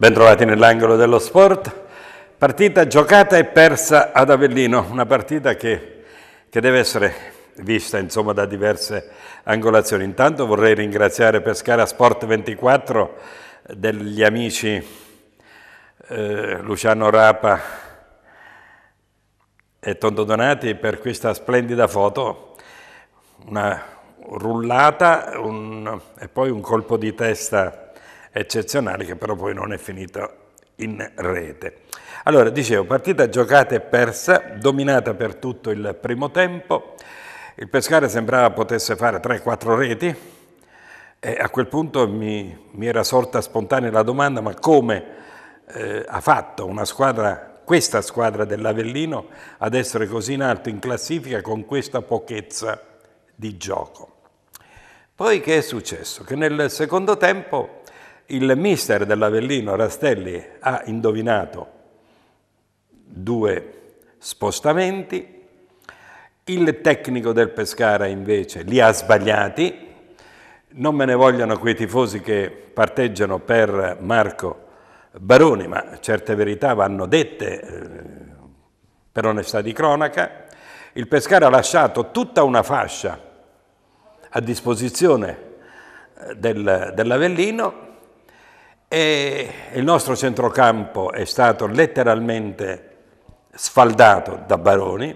Bentrovati nell'angolo dello sport. Partita giocata e persa ad Avellino, una partita che, che deve essere vista insomma, da diverse angolazioni. Intanto vorrei ringraziare Pescara Sport 24 degli amici eh, Luciano Rapa e Tondo Donati per questa splendida foto, una rullata un, e poi un colpo di testa eccezionale che però poi non è finita in rete. Allora, dicevo, partita giocata e persa, dominata per tutto il primo tempo, il Pescara sembrava potesse fare 3-4 reti e a quel punto mi, mi, era sorta spontanea la domanda ma come eh, ha fatto una squadra, questa squadra dell'Avellino ad essere così in alto in classifica con questa pochezza di gioco. Poi che è successo? Che nel secondo tempo il mister dell'Avellino Rastelli ha indovinato due spostamenti, il tecnico del Pescara invece li ha sbagliati, non me ne vogliono quei tifosi che parteggiano per Marco Baroni, ma certe verità vanno dette eh, per onestà di cronaca. Il Pescara ha lasciato tutta una fascia a disposizione eh, del, dell'Avellino e il nostro centrocampo è stato letteralmente sfaldato da Baroni.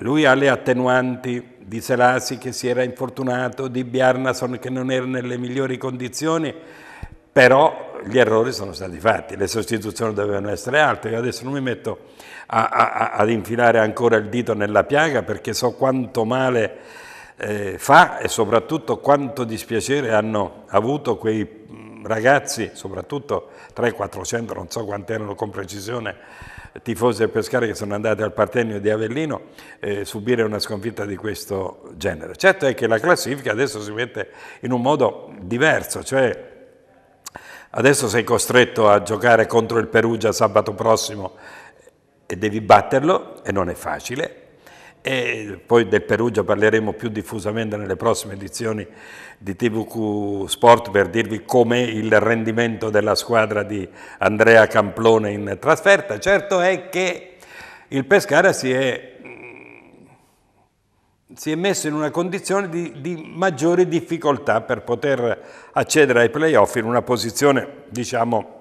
Lui ha le attenuanti di Selasi che si era infortunato, di Bjarnason che non era nelle migliori condizioni, però gli errori sono stati fatti, le sostituzioni dovevano essere altre. Io adesso non mi metto a, a, ad infilare ancora il dito nella piaga perché so quanto male eh, fa e soprattutto quanto dispiacere hanno avuto quei ragazzi, soprattutto 300-400, non so quanti erano con precisione, tifosi del Pescara che sono andati al Partenio di Avellino, eh, subire una sconfitta di questo genere. Certo è che la classifica adesso si mette in un modo diverso, cioè adesso sei costretto a giocare contro il Perugia sabato prossimo e devi batterlo e non è facile, e poi del Perugia parleremo più diffusamente nelle prossime edizioni di TVQ Sport per dirvi com'è il rendimento della squadra di Andrea Camplone in trasferta. Certo è che il Pescara si è, mm, si è messo in una condizione di, di maggiori difficoltà per poter accedere ai playoff in una posizione, diciamo,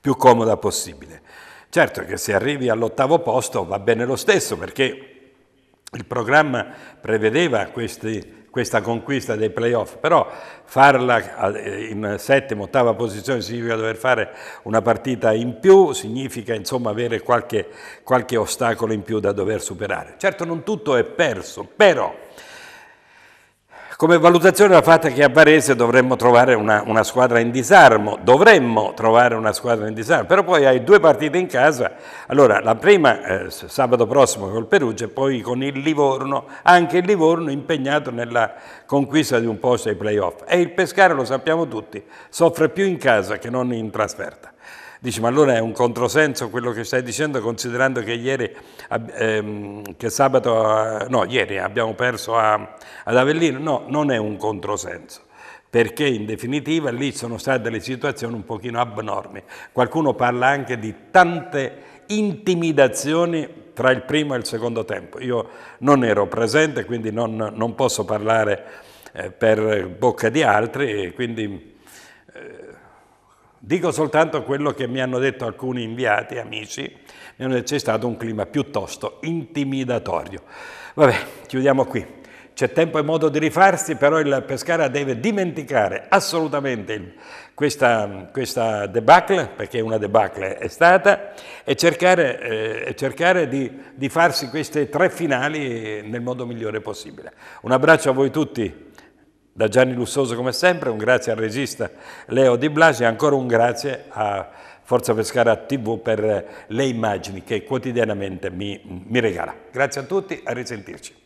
più comoda possibile. Certo che se arrivi all'ottavo posto va bene lo stesso perché il programma prevedeva questi, questa conquista dei playoff, però farla eh, in settima, ottava posizione significa dover fare una partita in più, significa insomma avere qualche, qualche ostacolo in più da dover superare. Certo non tutto è perso, però come valutazione la fatta che a Varese dovremmo trovare una, una, squadra in disarmo, dovremmo trovare una squadra in disarmo, però poi hai due partite in casa, allora la prima eh, sabato prossimo col Perugia e poi con il Livorno, anche il Livorno impegnato nella conquista di un posto ai playoff e il Pescara lo sappiamo tutti, soffre più in casa che non in trasferta. Dice, ma allora è un controsenso quello che stai dicendo, considerando che ieri, ehm, che sabato, eh, no, ieri abbiamo perso a, ad Avellino. No, non è un controsenso perché in definitiva lì sono state delle situazioni un pochino abnormi. Qualcuno parla anche di tante intimidazioni tra il primo e il secondo tempo. Io non ero presente, quindi non, non posso parlare eh, per bocca di altri, quindi Dico soltanto quello che mi hanno detto alcuni inviati, amici, c'è stato un clima piuttosto intimidatorio. Vabbè, chiudiamo qui. C'è tempo e modo di rifarsi, però il Pescara deve dimenticare assolutamente questa, questa, debacle, perché una debacle è stata, e cercare, eh, cercare di, di farsi queste tre finali nel modo migliore possibile. Un abbraccio a voi tutti. Da Gianni Lussoso come sempre, un grazie al regista Leo Di Blasi e ancora un grazie a Forza Pescara TV per le immagini che quotidianamente mi, mi regala. Grazie a tutti, a risentirci.